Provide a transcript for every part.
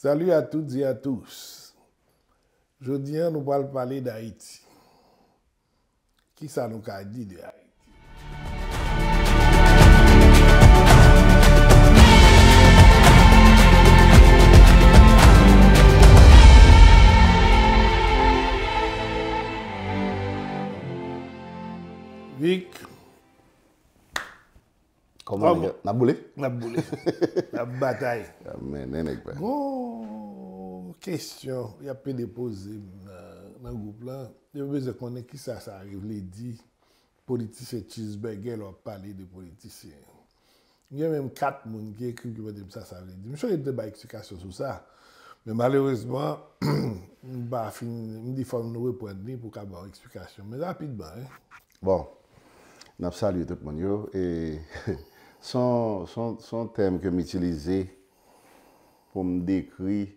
Salyou a toutz y a toutz. Jodi an nou pal pale da iti. Ki sa nou ka di de a iti? VIK Na boule? Na boule. Na batay. Amen, nenek pe. O, kestyon, ya pe depoze, nan goup la, yo veze konen ki sa sa arrive, le di, politisye cheeseburg, gel wap pale de politisye. Yo veme kat moun, ge kri kive dem sa sa vle di. Mwen shoye de ba eksikasyon sou sa, men malerouzman, mba fin, mdi form nouwe po edli, pou ka ba o eksikasyon. Men rapid ba, eh. Bon, nap sali yo tep man yo, e... Son tem ke m itilize pou m dekri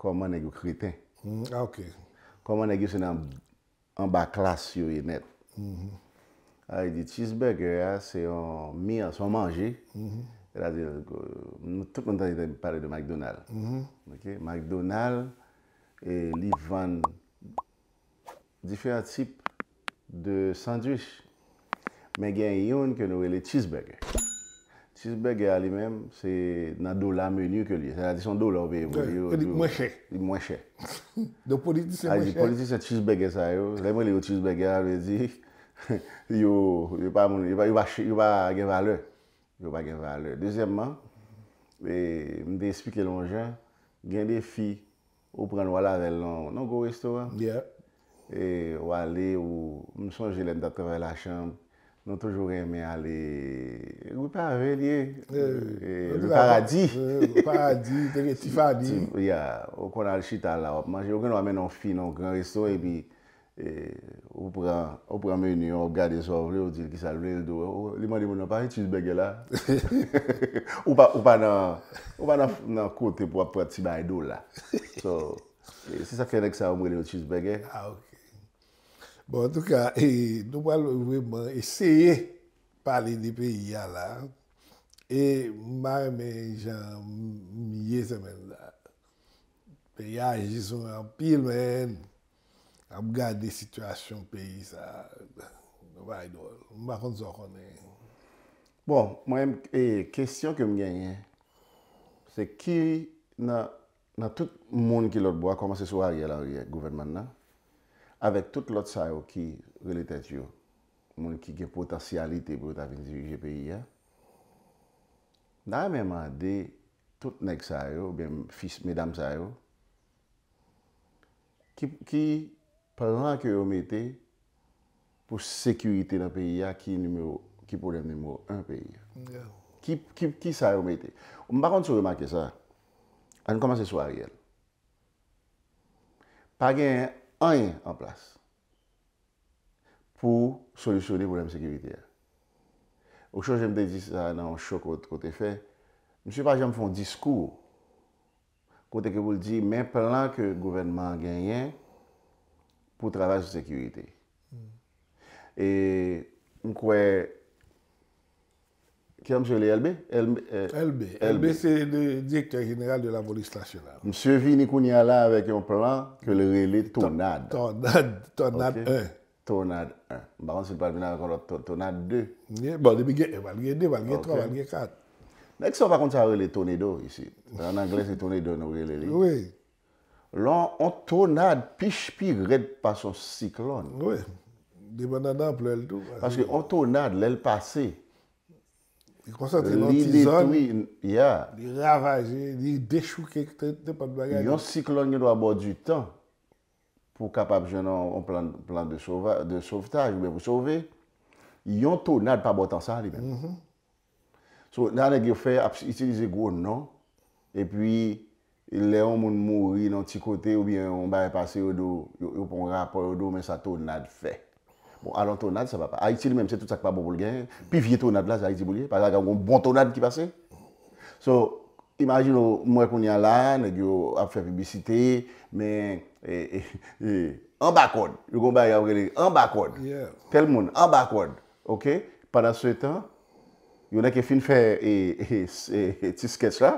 koman nèk yo kretè. Mm, ha, ah, okey. Koman nèk yo sè nan an ba klas yo yonèt. Ha, yon di cheeseburger ya, se yon mi an, se yon manje. Mm-hmm. E la di, euh, nou tou kontan yon te pale de McDonald's. Mm-hmm. Okey, McDonald's e livan diferat tip de sandwish. Men gen yon ke nou wè e le cheeseburger. Tisbe gè alè mèm, se nan do la menye ke liye. Se la di son do la ou beye mwenye. Mwenye che. Mwenye che. Do politis se mwenye che. A di politis se tisbe gè sa yo. Lè mwenye yo tisbe gè alè di. Yo pa mwenye, yo pa ge vale. Yo pa ge vale. Dezemman, mwenye de espike lon jè. Gen de fi, ou pren wala vel nan go restaurant. E wale ou mwenye son jelèm da travè la chanm. Nou toujou reme ale, nou pa ave liye, euh, euh, le paradji. Euh, le paradji, teke ti fadi. Ya, ou kon al chital la wap manje, ou kon wamen nou fi nou gran resto e bi, ou pran menyo, ou gade sou avre, ou dir ki sa vre lido, ou li mani moun an pa, e chisbege la. Ou pa nan kote pou ap prati ba idou la. So, se sa fene ki sa omre li yo chisbege. A ou. Bon, en tout ka, nou wè mwen eseye pale di peyi ya la, e mwè mwen jan miye semen la. Peyi ya, jison an pil men, ap gade situasyon peyi sa. Mwa kon so konen. Bon, mwen mwen, e, kesyon ke mwen genye, se ki nan tout moun ki lòt bwa, koman se swa ya la ou ya gouverment na, avèk tout lot sa yo ki rele tèt yo, moun ki gen potasyalite pou ta vin dirije peyi ya, nan menman de tout nek sa yo, ben fis, medam sa yo, ki pranak yo yo mette pou sekurite nan peyi ya ki pou revene mou an peyi ya. Ki sa yo mette. Mbakon sou remakè sa, an komanse sou a riyel. Pagè an anyen an plas pou solusyoni voulèm sèkiritè. Ou kèchò jèm dè di sa nan chokot kote fè, mè chè pa jèm fè un diskou kote kè vou l di mè plan kè gouvernement genyen pou travaj sèkiritè. E mkwe mè Kè msè li Elbe? Eh, Elbe. Elbe se diktè genral de la volistasyon. Msè vi ni koun yala avèk yon plan ke le rele tonad. Tonad. Tonad 1. Tonad 1. Bakon se pa vinan akon tonad 2. Bon, di mi ge evalge eh, 2, evalge 3, evalge 4. Nèk sa bakon sa rele toned 2 isi. An anglè se toned 2 nou rele li. Oui. Lan, an tonad pich pi red pa son siklon. Oui. Dibè nan anple el tou. Paskè an tonad lèl pasey, Koncentre nan ti zon, li ravaje, li dechou kek te papi bagage. Yon siklon yon do a bote du tan pou kapap jenon an plan de sovtaj ou be pou sove, yon tou nan pa bote ansan li. So nan e ge fè, apse itilize gwo nan, e pi leon moun mouri nan ti kote ou bi yon baye pase yon do, yon pon rapo yon do men sa tou nan fè. Bon, alon tonad, sa va pa. Aiti li menm se tout sak pa bon bol gen. Pi vie tonad la, sa a iti bou li. Par zaga, yon bon tonad ki pase. So, imagine yo, mwen kon yon lan, ne di yo ap fe publicite, men, e, e, e, an bakwad. Yo kon bayan wè li, an bakwad. Yeah. Tel moun, an bakwad. Ok? Pada sou etan, yon neke fin fè e, e, eh, e, eh, e, eh, e, e, e, ti skech la.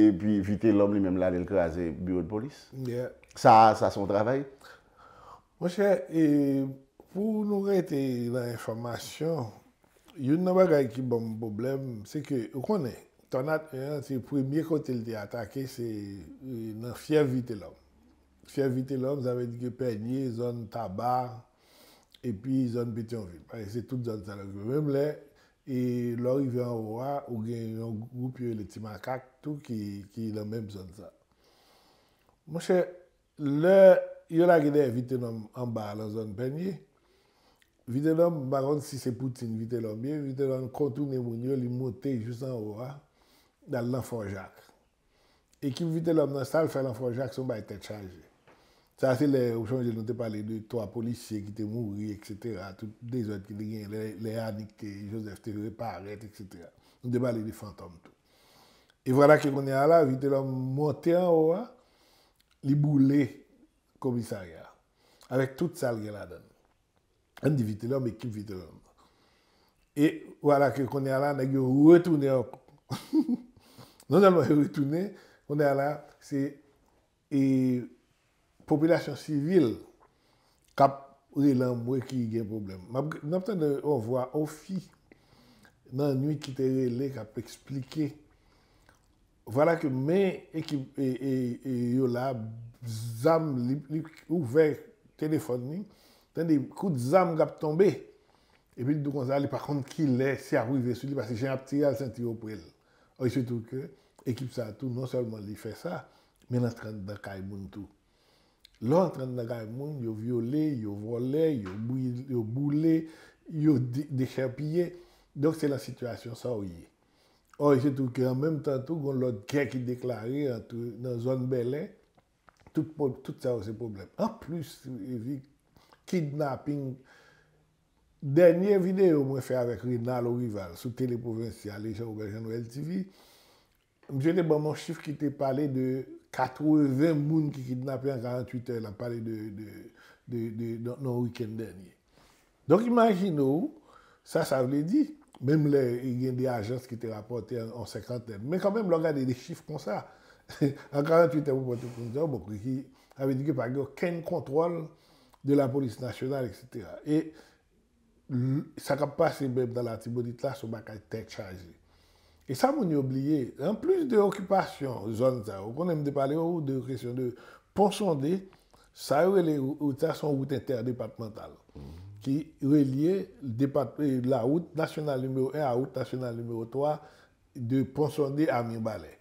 E pi vite lom li menm lan el kre a zè bureau de polis. Yeah. Sa, sa son travay. Mwen chè, e, e, Pou nou rete la informasyon, yon nan wè gwa ek ki bom boblem, se ke, ou konè, tonat, yon, eh, se premye kontel te atake, se eh, nan fyev vite lòm. Fyev vite lòm, zavè dike penye, zon taba, epi zon petyon vip. Aè, se tout zon zan lò, gwe mèm lè, e lò yon vè an wò, ou gen yon goup yon leti makak, tout ki yon mèm zon zan. Mò che, lò, yon la gè de vite lòm an ba, lò zon penye, Vite lom maron si sepout sin vite lom Vite lom kontounen moun yo Li moten jous an owa Dal l'enfant jac Ekip vite lom nan sal fè l'enfant jac Son ba ete chanje Sa se lè, ou chanje nou te palè De toa polisye ki te mouri, etc. Tout de zot ki de gen lè Lè anik te josef te reparet, etc. Nou te balè di fantom tou E vwala ke konè a la Vite lom moten an owa Li boule komisarya Awek tout sal gen la dan An di vitelèm ekip vitelèm. E wala ke konè ala nagyon retounè akon. Non nan mwen retounè, konè ala se e popilasyon sivil kap ou de lan mwen ki gen problem. Mab naptan nou an vwa an fi nan nwi kitere le kap eksplike. Wala ke men ekip e, e, e yo la zanm li ouvek telefon ni Tende, kout zam gap tombe, epil doun kon sa li, pa kont ki le, se a rive sou li, pasi jen ap ti al senti yo prel. O y se touke, ekip sa tou, non salman li fe sa, men an tran dan kay moun tou. Lo an tran dan kay moun, yo viole, yo vole, yo boule, yo dechapye, donk se la sitwasyon sa ou ye. O y se touke, an menm tan tou, goun lòt kè ki deklare, nan zon belen, tout sa ou se probleme. An plus, evik, kidnapping, denye vide ou mwen fè avèk Rinaldo Rival, sou Teleprovincial, lejè ou Belgen Oel TV, mwen jè lè ba mwen chif ki te pale de 4 ou 20 moun ki kidnappe an 48 el an pale de non wikend denye. Donk imagine ou, sa sa wè li di, mèm lè y gen de ajans ki te rapote an 50 el, mè kwa mèm lò gade y de chif kon sa. An 48 el mwen pote kon sa, mwen kwe ki avè di ke pa ge yo ken kontrol de la polis nasyonal, etc. E sa kap pa sebeb dal atibodit la sou bakay tek chaje. E sa mouni oubliye, en plus de okupasyon zon za, ou konen mde pale ou de kresyon de pon sonde, sa ou ele ou ta son wout interdepartemental ki ou elie la wout nasyonal numero 1 a wout nasyonal numero 3 de pon sonde Amir Balè.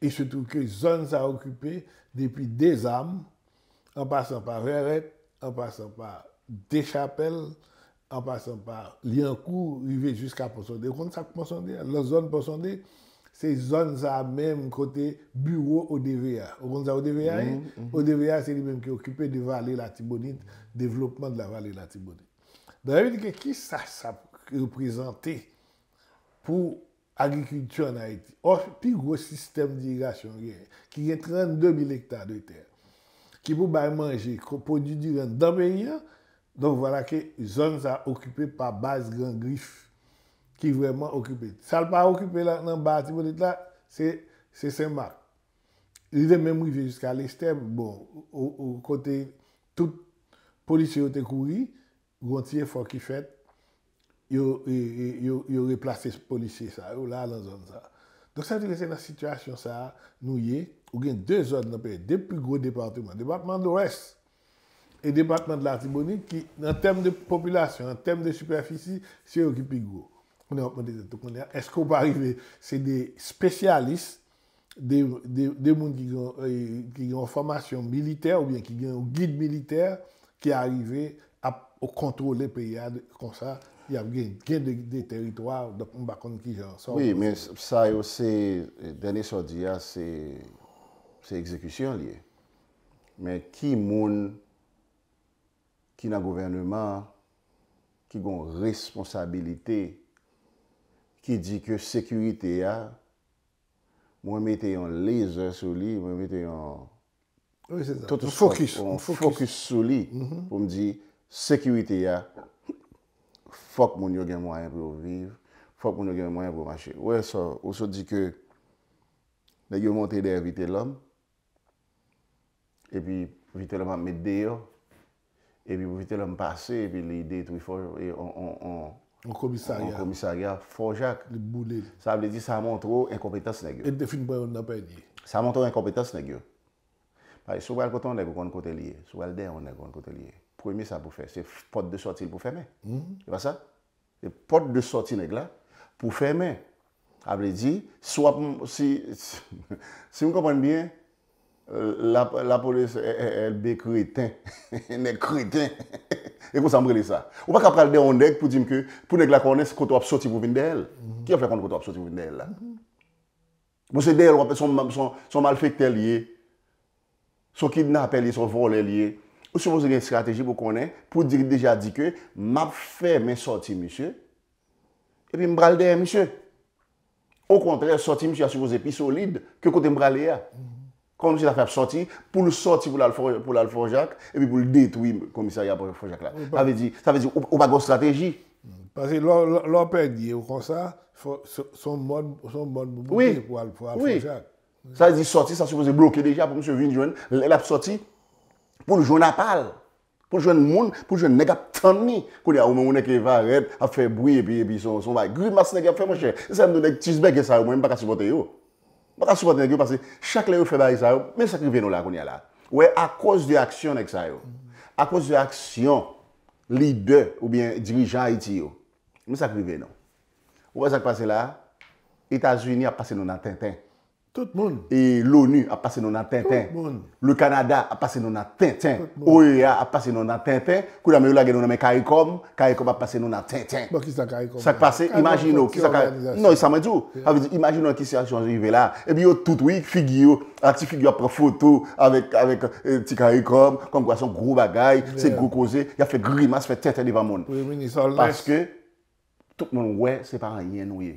E se touke zon za okupé depi desam an pasan pa veret an pasan pa Dechapel, an pasan pa Liancourt, vivej jusqu'a Ponsondé. O kon sa Ponsondé, le zon Ponsondé, se zon za mèm kote bureau Odevea. O kon za Odevea, Odevea se li mèm ki okipe de vali Latibonite, devlopman de la vali Latibonite. Dan yon dike, ki sa sa reprezenté pou agri-kriptyo na eti? O pi gwo sistem di igasyon gen, ki gen 32.000 hektar de ter. ki pou bay manje, pou di direndan be yon, donk wala ke zon sa okype pa baz gran grif, ki vwèman okype. Sal pa okype nan baz, ti pou dit la, se semba. Lide men mouje jusqu'a lesteb, bon, ou kote tout polisye ou te kouri, wou an tiye fok ki fèt, yo replase polisye sa, ou la lan zon sa. Donk sa di rese nan sitwasyon sa nouye, Ou gen de zon nan peri, de pi go departement. Departement do res. E departement de l'Artibonite ki, nan tem de populasyon, nan tem de superficie, se yo ki pi go. Esko ou pa rive, se de spesyalist, de moun ki gen ou formation militer, ou bien ki gen ou guide militer, ki a rive a kontrole peri ya, kon sa, ya gen gen de teritwar, do kon bakon ki jan. Oui, men sa yo se, dene so diya, se... Se ekzekisyon liye. Men ki moun, ki nan govennman, ki goun responsabilite, ki di ke sekwite ya, mwen mette yon laser sou li, mwen mette yon... Mwen fokus. Mwen fokus sou li, mm-hmm. pou mdi, sekwite ya, fok moun yo gen mwen apre o viv, fok moun yo gen mwen apre o machek. Ou se di ke, deyo mwante de evite l'om, Epi, vite lèm ap met deyo. Epi, vite lèm pase. Epi, li dey tri fòjò. En komisarya fòjòk. Sa ap lè di, sa amantò enkompetas nè gyo. Sa amantò enkompetas nè gyo. Sou gwal koton nè gwo kon kote liye. Sou gwal deyon nè gwo kon kote liye. Premi sa pou fè. Se pot de soti pou fèmè. Hmm. E pa sa? Pot de soti nè gwa pou fèmè. Aple di, si m koman bien, Euh, la polis e be kreten, ne kreten, e kousan brele sa. Ou pa kap pral de ondek pou di mke, pou nek la konen, koto ap soti pou vin de hel. Ki an fe kon koto ap soti pou vin de hel la? Monse de hel, son malfekte liye, son kidnape liye, son vol liye. Ou sou vos e gen strategi pou konen, pou di deja di ke, map fe men soti misye, e pi mbral dehe misye. Ou kontre, soti misye aso vos epi solide, ke kote mbral e ya. Mhm. kon monsye la fè ap sorti pou l'alforjak epi pou l'detoui komissary ap alforjak la. Sa ve di, sa ve di, ou pa gò strategi. Pasè lor pe di, ou kon sa, son mod mou bote pou alforjak. Sa ve di sorti, sa sou fose bloké deja pou monsye vinjouen, lè ap sorti pou l'jouen apal, pou l'jouen moun, pou l'jouen negap tanmi kou li a ou moun neke va red, ap fè boui epi, epi son va. Gwi mas negap fè monsye, se mdou dek tisbeke sa ou moun, mpaka si bote yo. Mwen a soubaten ek yo pase, chak le ou feba ek sa yo, mwen sa krive nou la kon ya la. Ou e a kous de aksyon ek sa yo. A kous de aksyon, lider ou bien dirijan iti yo, mwen sa krive nou. Ou e a kvase la, Etats-Unis a pase nou nan ten-ten. Tout moun. E l'ONU a pase e nou nan ten bon, non, eh ten. Tout moun. Euh, le Kanada a pase nou nan ten ten. Tout moun. Oya a pase nou nan ten ten. Kou dami ou la gen nou nan me Karikom. Karikom a pase nou nan ten ten. Bo ki sa Karikom. Sa k pase, imagine ou ki sa Karikom. Non, sa mwen djou. A vi di, imagine ou ki sa janjou yive la. E bi yo tout wik figi yo. A ti figi yo apre foto. Avek, avek, ti Karikom. Kom kwa son grou bagay. Se grou koze. Ya fe grimas, fe ten ten deva moun. Oui, oui, ni sol nes. Paske, tout moun w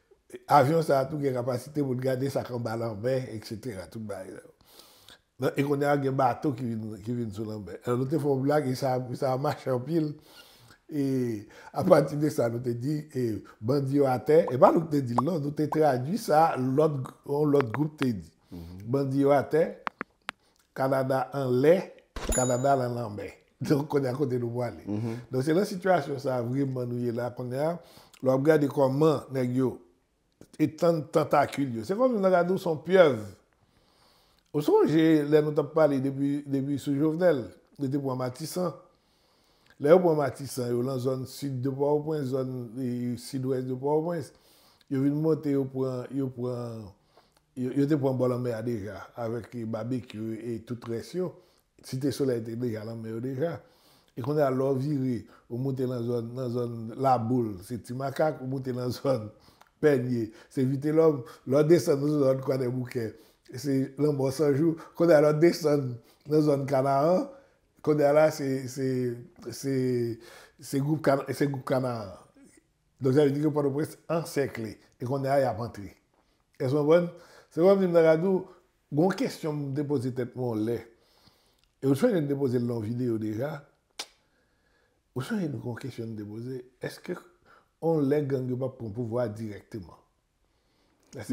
Avyon sa tou gen kapasite moun gade sa kamba lanbe, etc. E konye a gen bato ki vin sou lanbe. E nou te fomula ki sa amache anpil. E apati de sa nou te di, e bandi yo ate, e ba nou te di loun, nou te tradwi sa lout goup te di. Bandi yo ate, kanada an le, kanada lanbe. Don konye a kote nou wale. Don se loun situasyon sa vri manouye la, konye a lout gade koman neg yo, E tan takil yo. Se kon nou nan gado son pyev. Oso jè, lè nou tap pali debi sou jovnel, lè te pou an matisan. Lè yo pou an matisan yo lan zon sid de Pouapouens, zon sid ouest de Pouapouens, yo vin monte yo pou an, yo te pou an bolanme a deja, avèk babek yo e tout resyo. Si te solè te deja lanme yo deja. E konè alò viri, yo monte lan zon, lan zon la boul, se ti makak, yo monte lan zon penye, se vite lom, lor deson nou zon kwa de bouke, se lom bon sanjou, konde a lor deson nou zon kana an, konde a la se, se, se se goup kana, se goup kana an. Don javidike pwano pwese ansekle, e konde a yapantri. E son bon? Se bon, mnagadou, goun kestyon mn depoze tet moun le, e ou chanye mn depoze loun videyo deja, ou chanye mn goun kestyon mn depoze, eske kou on len genge pa pou m pouvoa direktman.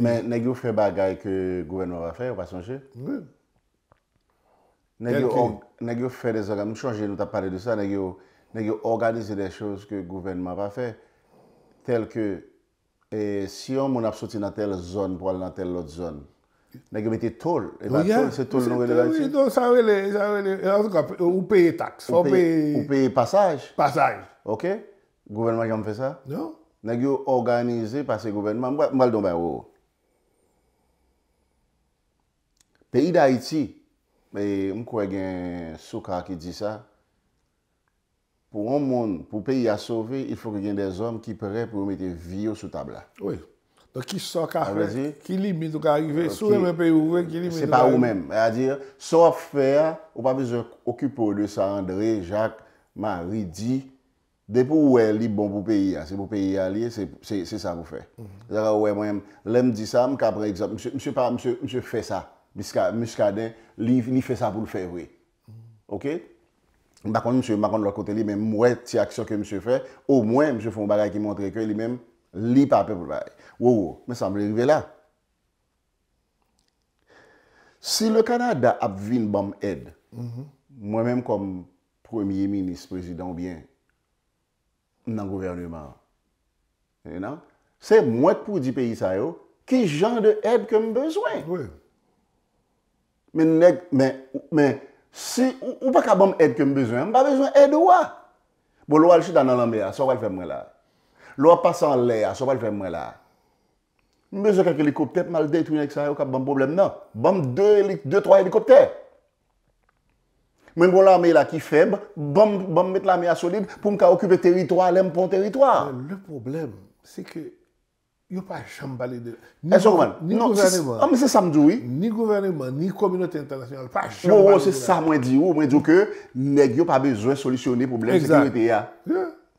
Mè, nè gyo fè bagay ke gouvenman va fè, ou pa sonjè? Mè. Nè gyo fè des agam, mè chanjè nou ta pale de sa, nè gyo organize de chouz ke gouvenman va fè, tel ke, e, si yon moun ap soti nan tel zon, pou al nan tel lot zon, nè gyo mette e tol, se tol nou e de la iti? Non, ou paye taks. Ou paye passage? Passage. Ok? Gouvernman jan me fe sa? Non. Nag yo organize pa se gouvernman. Mwen gwa, mwen gwa l don bè wè wè oh. wè. Peyi Daiti. Mwen kwe gen soukak ki di sa. Pou an moun, pou peyi a sove, il fwou ki gen des om ki pre pou wè mette vio sou tab la. Oui. Dok ki soukak. A ah, vè di? Ki limit ou ka yve. Soukak men peyi ou ve, ki limit ou ka yve. Se pa ou men. A dire, soukak fè, ou pa vè zè okupo ou de sa André, Jacques, Marie, Dix, Dè pou ouè li bon pou peyi ya, se pou peyi ya li, se sa pou fè. Zara ouè mwen, lèm di sa, mk apre egzop, msè pa, msè fè sa, msè ka den, li fè sa pou l'fè, wè. Ok? Bakon msè, bakon lò kote li, mwen mwè ti aksyon ke msè fè, ou mwen msè fon bagay ki montre ke, li mèm, li pa apè pou l'fè. Wou, wou, mwen sa mwen rive la. Si le Kanada ap vin bom ed, mwen mèm kom premier minis, prezidant oubyen, nan gouvernement. Se mwen pou di peyi sa yo, ki jan de ed kem bezwen. Men neg, men, men, si ou pa ka bom ed kem bezwen, mba bezwen ed ouwa. Bo lou al chou dan nananbe a, so wèl fèm mwen la. Lou a pasan lè a, so wèl fèm mwen la. Mbe se kak helikopte, mbe se kak helikopte, mbe se kak helikopte, Men bon la me la ki feb, bon met la me a solib pou m ka okupe teritwa, lem pou teritwa. Le probleme, se ke yo pa chan balide. E so man? Ni gouvernement. An mi se sa mdoui? Ni gouvernement, ni kominote internasyonale. Mo bon, se sa mwen di ou, mwen di ou ke, neg yo pa bezwe solisyone probleme se ki mwete ya.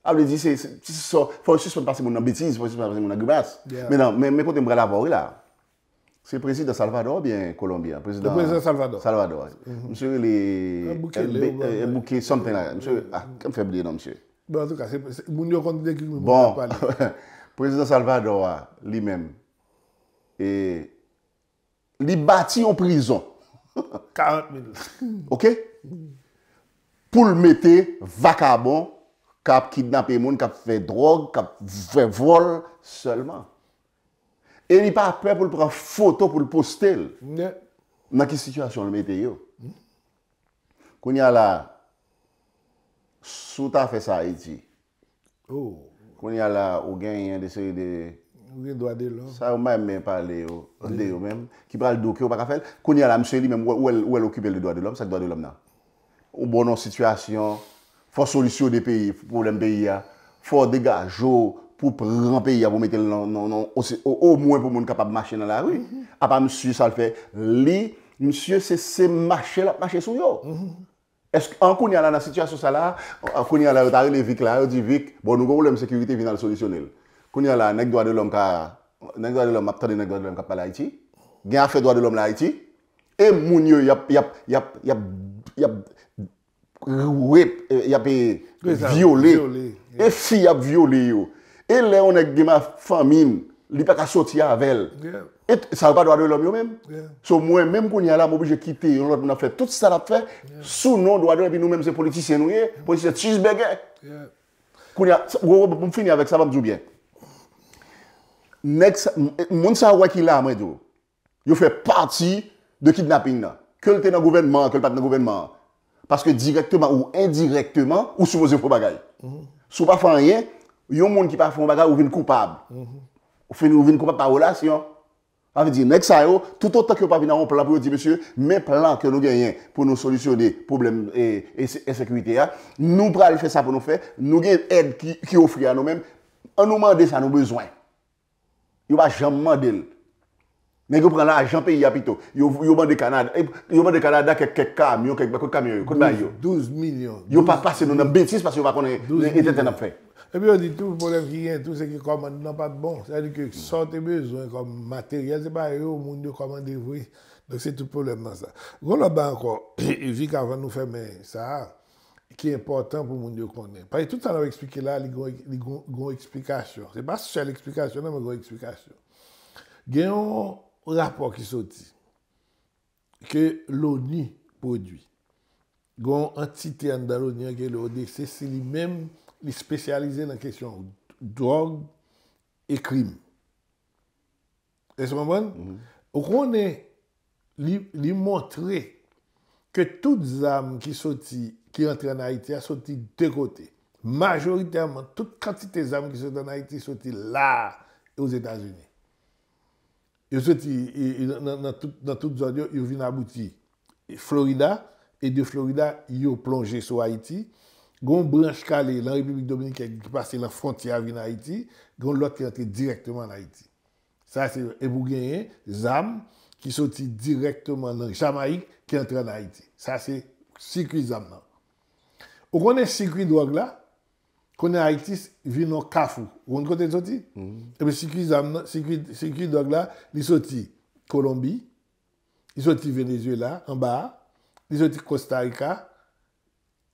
A mwen di se, se so, fwonsi se mwen pase moun an betiz, fwonsi se mwen pase moun an gwas. Men kon te mbre la vori la. Se prezident Salvador ou bien Kolombia? Prezident Salvador. Salvador. Mse, le... Mbouke Leopold. Mbouke Sampenara. Mse, ah, kem feble nan mse? Bon, an tou ka, moun yo kontine ki moun. Bon, prezident Salvador, li men. E, li bati ou prizon. 40 min. Ok? Poul mette, vakabon, kap kidnape moun, kap fe drog, kap fe vol, selman. E li pa apre pou li pran foto pou li postel. Nè. Maki situasyon li mè te yo. Kouni ala, sou ta fè sa eti. Ou. Oh. Kouni ala, ou gen yon desè yon de... Ou gen doade lòm. Sa ou mè mè pale yo. Onde yo mèm. Ki pral doke ou baka fel. Kouni ala, mse li mèm, ou el okube lè doade lòm, sak doade lòm nan. Ou bonon situasyon, fò solisyon de peyi, fò problem de yon. Fò degaj yo, pou pran peyi a pou metel nan, nan, nan, ou mwen pou moun kapap mache nan la rwi. Mm-hmm. Mm-hmm. A pa msye sal fe, li, msye se se mache la, bon, mache sou euh, yo. En koun yala nan situasyon sa la, koun yala, yot ari le vik la, yot di vik, bon nou goun lèm sekurite vinal solisyonel. Koun yala, nek doade lom ka, nek doade lom ap tani nek doade lom kapal la iti, gen afe doade lom la iti, e moun yo yap, yap, yap, yap, yap, yap e viole. E fi yap viole yo. E lè ou nèk gen ma famim, li pèk asot ya avèl, et sa wè pa do adwè lòm yo mèm. So mwen mèm koun ya la, mou bi jè kitè, yon lòt mou na fè tout sa la fè, sou nou do adwè, pi nou mèm se politisyen nou ye, politisyen tchiz bège. Koun ya, wè pou m finè avèk, sa vèm djoubyè. Nèk, moun sa wè ki la mèdou, yo fè pati de kidnapping na. Kèl tè nan gouvenman, kèl pat nan gouvenman. Paske direktman ou indirektman, ou mm-hmm. sou vòz Yon moun ki pa fon baga, ou vin koupab. Ou fin ou vin koupab pa ou las yon. A vi di, mèk sa yo, toutotan ki ou pa vin a yon plan pou yo di, mè plan ke nou genyen pou nou solusyon de probleme e sekwite ya, nou pral fè sa pou nou fè, nou genyen ed ki ofri a nou mèm, anou mèdè sa nou bezwen. Yon pa jan mèdè lè. Mèk yo pral la a jan peyi apito. Yon mèdè Kanade, yon mèdè Kanade a kek kek kamyon, kek bako kamyon yo, koutan yo. 12 milyon. Yon pa pase nou nan bensis pasi yo va konen yon eten ten ap fè. Epi yo di tou, poulem ki gen tou, se ki komande nan pat bon. Se a di ki, sote bezwen kom materyal, se pa yo, moun yo komande vwe. Donk se tou poulem nan sa. Gon lopan anko, vik avan nou fèmen sa, ki important pou moun yo konen. Pari tout an wè eksplike la, li gon eksplikasyon. Se pa sel eksplikasyon nan, moun gon eksplikasyon. Gen yon rapor ki soti, ke loni podwi. Gon antite an dan loni an gen lodi, se se li menm, li spesyalize nan kesyon drog e krim. Ese mwen mwen? Mhm. Ou konen li montre ke tout zan ki soti, ki rentre nan Haiti a soti de kote. Majoritèman, tout kratite zan ki soti nan Haiti soti la e ou Zetazouni. Yo e soti, e, nan tout zan yo vin abouti Florida, e de Florida yo plonje sou Haiti Gon branj kale lan Republik Dominika ki pase lan frontiya vi nan Haiti, gon lot ki entre direktman nan Haiti. Sa se Ebou Gienye, ZAM, ki soti direktman nan Jamaik, ki entre nan Haiti. Sa se Sikwi ZAM nan. Ou konen Sikwi Drog la, konen Haitis vi nan Kafou, ou konen Sikwi mm-hmm. eh ZAM nan, Sikwi Drog la li soti Kolombi, li soti Venezuela, en ba, li soti Costa Rica,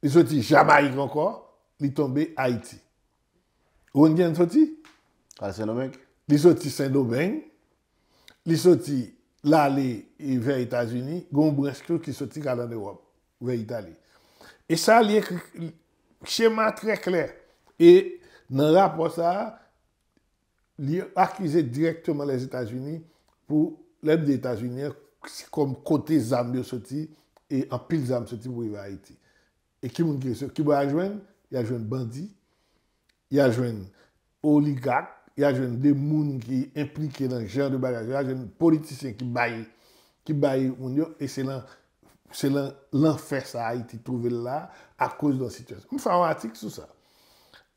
li soti Jamaik ankon, li tombe Haiti. Owen gen soti? Al-Selomek. Li soti Saint-Domingue, li soti l'Ali vey Etats-Unis, goun breskou ki soti Galande-Europe, vey Itali. E sa li ek kshema trey kler. E nan rapor sa, li akize direktoman les Etats-Unis pou lem de Etats-Unis kote zambio soti e apil zamb soti pou vey Haiti. E ki moun ki se, ki ba a jwen, ya jwen bandi, ya jwen oligak, ya jwen de moun ki implike nan jen de bagaje, ya jwen politisyen ki baye, ki baye moun yo, e se lan, se lan lanfer sa a iti, touve la, a kouz nan sitwasyon. Mwen fwa an atik sou sa.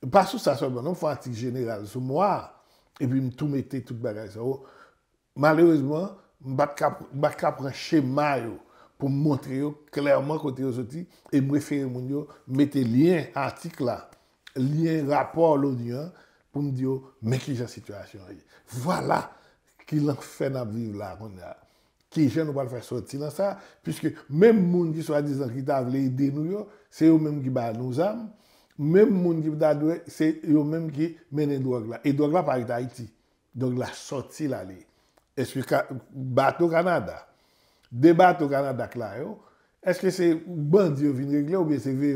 Pasou sa sa, non, mwen fwa an atik jeneral sou mwa, e pi mtoumete tout bagaje sa. Oh, Maléouzman, mbaka pran chema yo. pou mwontre yo klerman kote yo soti, e mwifere moun yo mette liyen antik la, liyen rapor loun yon, pou mdi yo, men ki jan situasyon yon. Vwala, ki lank fè nabli yon la kond ya. Ki jan nou pal fè soti lan sa, pwiske men moun ki swa dizan ki ta avle yi denou yo, se yo menm ki ba nou zan, men moun ki bada dwe, se yo menm ki men Edoagla. Edoagla pari ta iti, donk la soti la li. Espe ka, bato kanada, debat ou gana dak la yo, eske se bandi ou vin regle ou biye se ve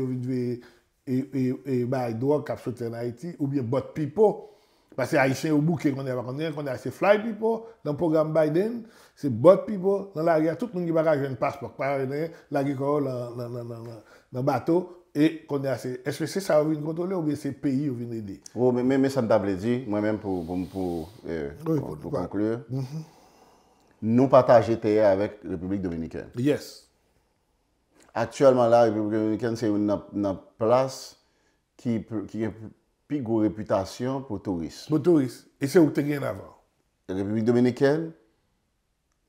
e bayi do ak kap sote na Haiti, ou biye bot pipo, pase a isen ou bouke konen, konen a se fly pipo, nan program Biden, se bot pipo, nan la agye, tout nou nge bagaj en paspok, nan la agye ko yo nan bato, e konen a se, eske se sa ou vin kontole ou biye se peyi ou vin redi. Ou mi, mi sabdab ledi, mwen men pou, mwen pou, mwen pou konklu. Mwen pou. Nou pataje teye avèk Republik Dominikèn. Yes. Aktuellement la, Republik Dominikèn se yon nan plas ki yon pi gwo reputasyon pou touriste. Pou touriste. E se ou te gwen avan? Republik Dominikèn,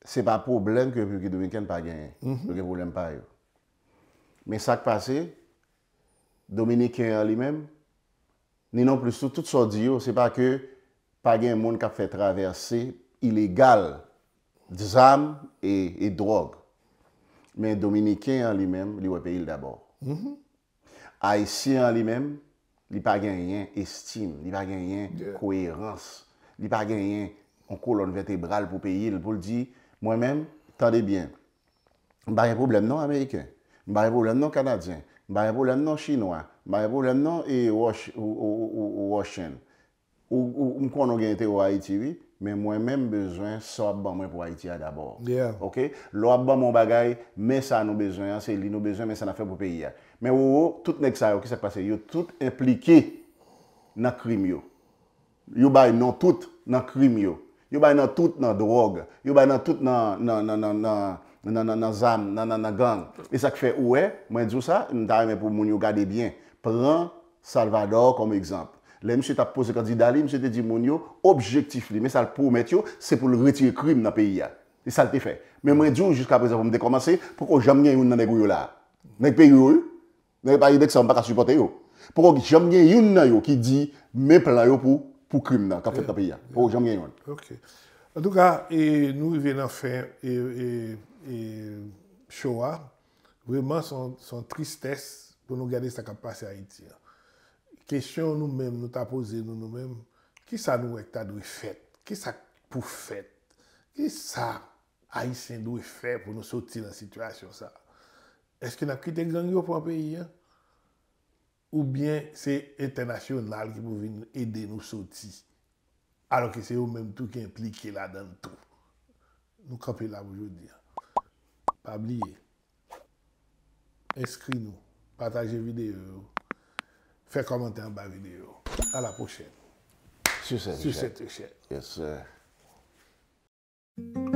se pa problem ke Republik Dominikèn pa gen. Mh-mh. Mwen ke pou l'empay yo. Men sak pase, Dominikèn li men, ni nan plus tout, tout sa diyo, se pa ke pa gen moun kap fè traverse, ilégal, Dizam e, e drog, men Dominikien an li men li wè peyil d'abor. Mhm. Aisyen an li men, li pa genyen estime, li pa genyen koeherans, li pa genyen an kolon vertebral pou peyil pou l'di, mwen men, tadebyen. Mba repou blen nan Ameriken, mba repou len nan Kanadyen, mba repou len nan Chinwa, mba repou len nan e, Washington, ou mkwano genyte ou Haitiwi, men mwen menm bezwen sa ap ban mwen pou Haiti a dabor. Ya. Ok? Lo ap ban mwen bagay, me sa nou bezwen, anse li nou bezwen, me sa na fe pou peyi a. Men wou wou, tout nek sa, yon tout implike na krim yo. Yon bay nou tout na krim yo. Yon bay nou tout na drog, yon bay nou tout nan zam, nan gang. E sak fe, ouwe, mwen djou sa, mwen ta yon men pou moun yon gade bien. Pren Salvador kom ekzamp. Le, msye ta pose kandidali, msye te di moun yo, objektif li, me sa l pou met yo, se pou l retire krim nan peyi ya. E sa l te fe. Me mwen diyo, jiska prezant pou m dekomanse, proko jam gen yon nan dekou yo la? Nek peyi yo yo? Nek pa yon dek sa m baka suporte yo? Proko jam gen yon nan yo ki di, me plan yo pou krim nan, ka fete ta peyi ya. Proko jam gen yon. Ok. Adouka, nou yon venan fe, e, e, e, Showa, vreman son, son tristesse, pou nou gade sa kap pase a iti ya. Kèsyon nou mèm nou ta pose nou nou mèm, ki sa nou ek ta dwe fèt? Ki sa pou fèt? Ki sa aysen dwe fèt pou nou soti la sitwasyon sa? Eske na pwite egzang yo pou an peyi ya? Ou byen se internasyonnal ki pouvi nou ede nou soti? Alonke se yo mèm tou ki implike la dan tou. Nou kapè la moujou di ya. Pabliye. Eskri nou. Pataje videyo. Fais commenter en bas de vidéo. À la prochaine. Sur cette, Sur cette Yes, sir.